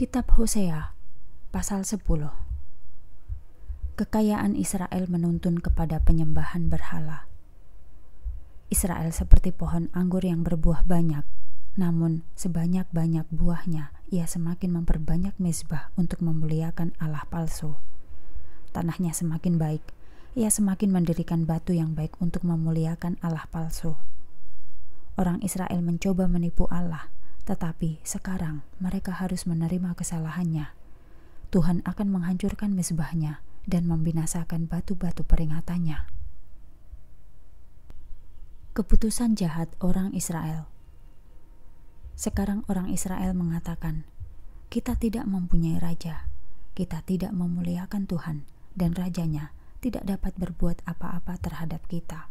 Kitab Hosea pasal 10 Kekayaan Israel menuntun kepada penyembahan berhala. Israel seperti pohon anggur yang berbuah banyak, namun sebanyak-banyak buahnya ia semakin memperbanyak mezbah untuk memuliakan Allah palsu. Tanahnya semakin baik, ia semakin mendirikan batu yang baik untuk memuliakan Allah palsu. Orang Israel mencoba menipu Allah, tetapi sekarang mereka harus menerima kesalahannya. Tuhan akan menghancurkan mesbahnya dan membinasakan batu-batu peringatannya. Keputusan jahat orang Israel. Sekarang orang Israel mengatakan, "Kita tidak mempunyai raja. Kita tidak memuliakan Tuhan dan rajanya tidak dapat berbuat apa-apa terhadap kita."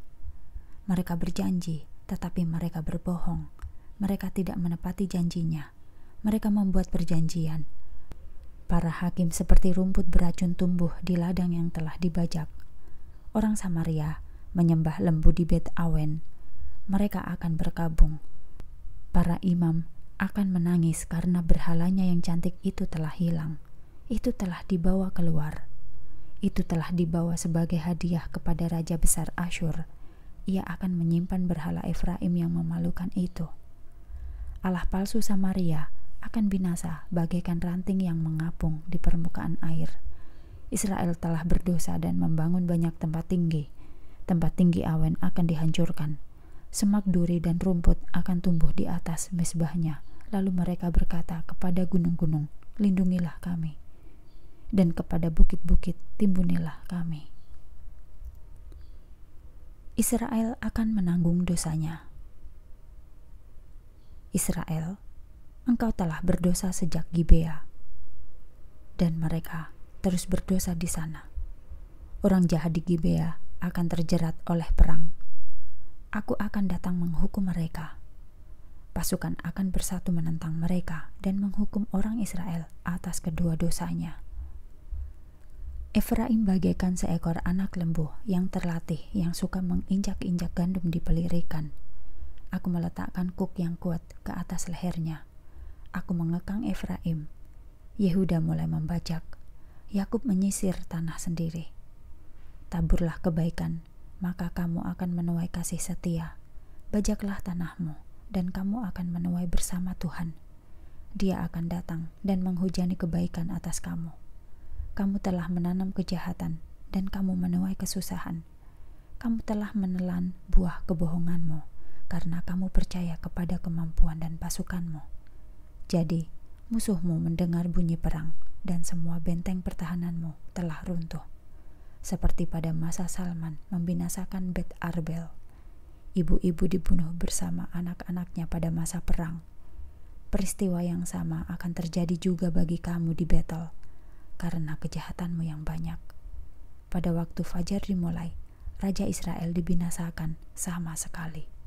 Mereka berjanji, tetapi mereka berbohong mereka tidak menepati janjinya. Mereka membuat perjanjian. Para hakim seperti rumput beracun tumbuh di ladang yang telah dibajak. Orang Samaria menyembah lembu di Bet Awen. Mereka akan berkabung. Para imam akan menangis karena berhalanya yang cantik itu telah hilang. Itu telah dibawa keluar. Itu telah dibawa sebagai hadiah kepada raja besar Asyur ia akan menyimpan berhala Efraim yang memalukan itu. Allah palsu Samaria akan binasa bagaikan ranting yang mengapung di permukaan air. Israel telah berdosa dan membangun banyak tempat tinggi. Tempat tinggi awen akan dihancurkan. Semak duri dan rumput akan tumbuh di atas mesbahnya. Lalu mereka berkata kepada gunung-gunung, "Lindungilah kami." Dan kepada bukit-bukit, "Timbunilah kami." Israel akan menanggung dosanya. Israel, engkau telah berdosa sejak Gibea." Dan mereka terus berdosa di sana. Orang jahat di Gibea akan terjerat oleh perang. Aku akan datang menghukum mereka. Pasukan akan bersatu menentang mereka dan menghukum orang Israel atas kedua dosanya. Efraim bagaikan seekor anak lembu yang terlatih yang suka menginjak-injak gandum di pelirikan Aku meletakkan kuk yang kuat ke atas lehernya. Aku mengekang Efraim. Yehuda mulai membajak. Yakub menyisir tanah sendiri. Taburlah kebaikan, maka kamu akan menuai kasih setia. Bajaklah tanahmu, dan kamu akan menuai bersama Tuhan. Dia akan datang dan menghujani kebaikan atas kamu. Kamu telah menanam kejahatan, dan kamu menuai kesusahan. Kamu telah menelan buah kebohonganmu karena kamu percaya kepada kemampuan dan pasukanmu. Jadi, musuhmu mendengar bunyi perang, dan semua benteng pertahananmu telah runtuh. Seperti pada masa Salman membinasakan Bet Arbel. Ibu-ibu dibunuh bersama anak-anaknya pada masa perang. Peristiwa yang sama akan terjadi juga bagi kamu di Betel, karena kejahatanmu yang banyak. Pada waktu fajar dimulai, Raja Israel dibinasakan sama sekali.